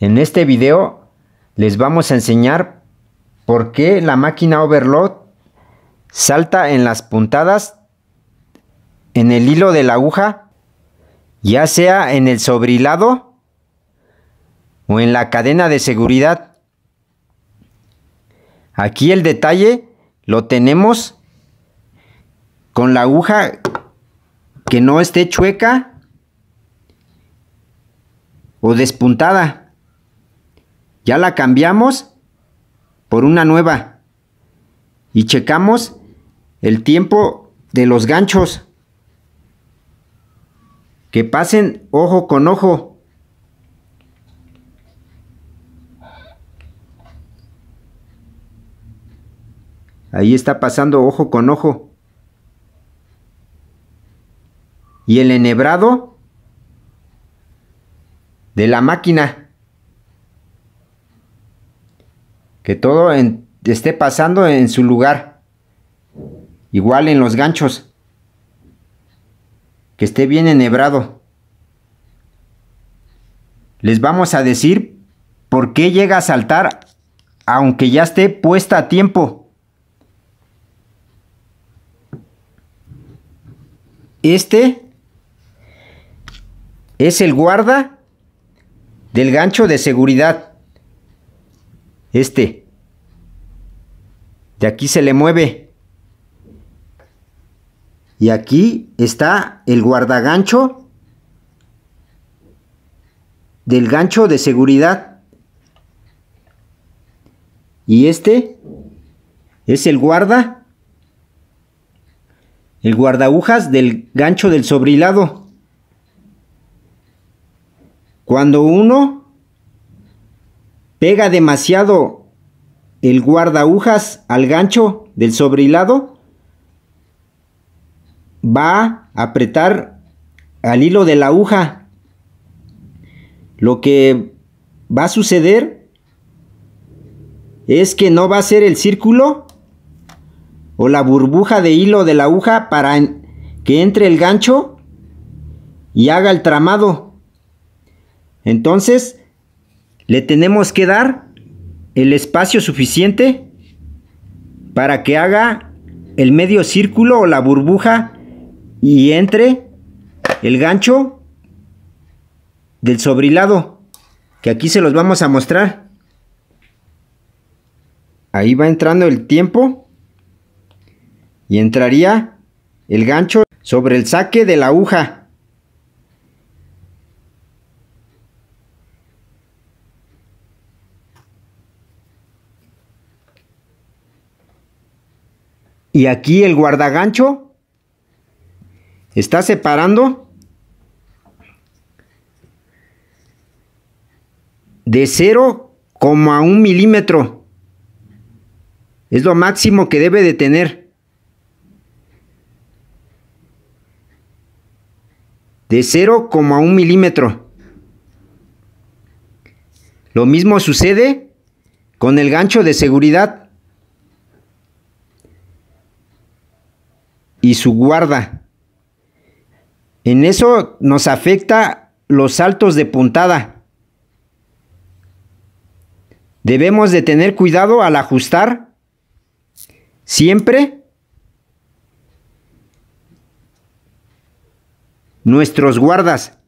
En este video les vamos a enseñar por qué la máquina Overload salta en las puntadas en el hilo de la aguja, ya sea en el sobrilado o en la cadena de seguridad. Aquí el detalle lo tenemos con la aguja que no esté chueca o despuntada. Ya la cambiamos por una nueva. Y checamos el tiempo de los ganchos. Que pasen ojo con ojo. Ahí está pasando ojo con ojo. Y el enhebrado de la máquina. que todo esté pasando en su lugar. Igual en los ganchos. Que esté bien enhebrado. Les vamos a decir por qué llega a saltar aunque ya esté puesta a tiempo. Este es el guarda del gancho de seguridad. Este. De aquí se le mueve. Y aquí está el guardagancho del gancho de seguridad. Y este es el guarda, el guardagujas del gancho del sobrilado. Cuando uno pega demasiado el guardahujas al gancho del sobrehilado, va a apretar al hilo de la aguja. Lo que va a suceder es que no va a ser el círculo o la burbuja de hilo de la aguja para que entre el gancho y haga el tramado. Entonces, le tenemos que dar el espacio suficiente para que haga el medio círculo o la burbuja y entre el gancho del sobrilado que aquí se los vamos a mostrar ahí va entrando el tiempo y entraría el gancho sobre el saque de la aguja Y aquí el guardagancho está separando de 0,1 milímetro. Es lo máximo que debe de tener. De 0,1 milímetro. Lo mismo sucede con el gancho de seguridad. y su guarda. En eso nos afecta los saltos de puntada. Debemos de tener cuidado al ajustar siempre nuestros guardas.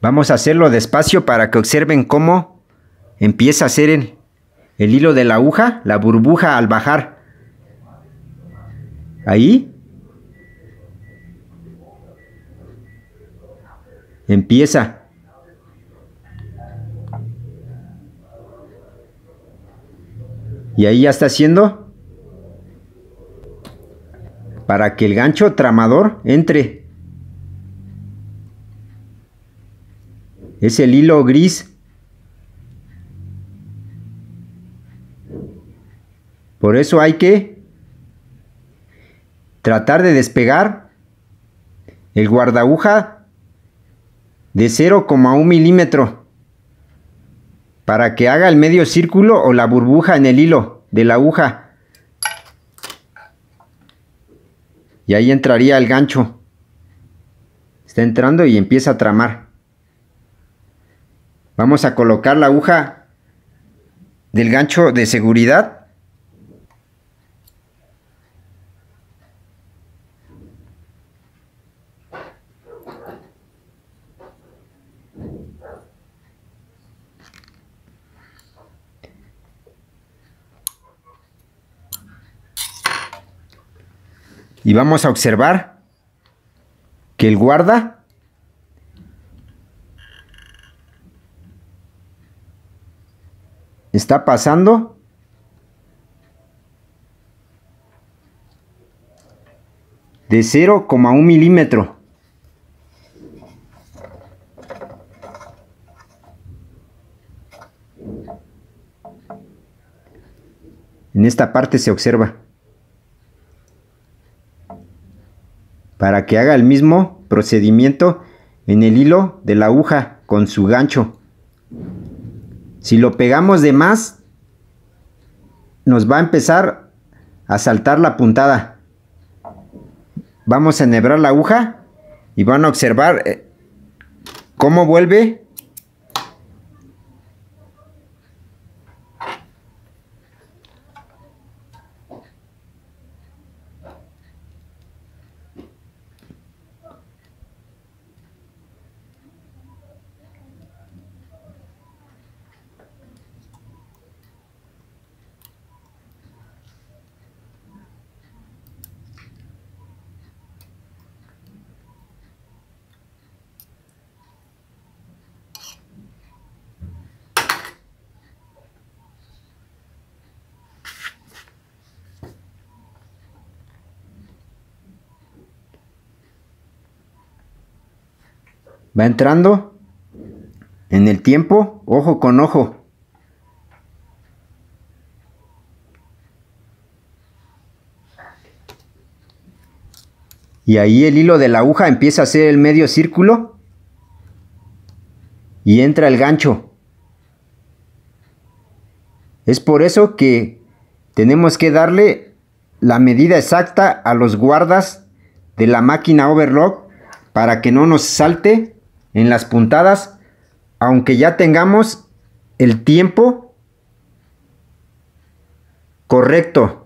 Vamos a hacerlo despacio para que observen cómo empieza a ser el hilo de la aguja, la burbuja al bajar. Ahí empieza. Y ahí ya está haciendo para que el gancho tramador entre. Es el hilo gris. Por eso hay que tratar de despegar el guardaguja de 0,1 milímetro para que haga el medio círculo o la burbuja en el hilo de la aguja. Y ahí entraría el gancho. Está entrando y empieza a tramar. Vamos a colocar la aguja del gancho de seguridad Y vamos a observar que el guarda está pasando de 0,1 milímetro. En esta parte se observa. para que haga el mismo procedimiento en el hilo de la aguja con su gancho. Si lo pegamos de más, nos va a empezar a saltar la puntada. Vamos a enhebrar la aguja y van a observar eh, cómo vuelve Va entrando en el tiempo, ojo con ojo. Y ahí el hilo de la aguja empieza a hacer el medio círculo y entra el gancho. Es por eso que tenemos que darle la medida exacta a los guardas de la máquina overlock para que no nos salte en las puntadas, aunque ya tengamos el tiempo correcto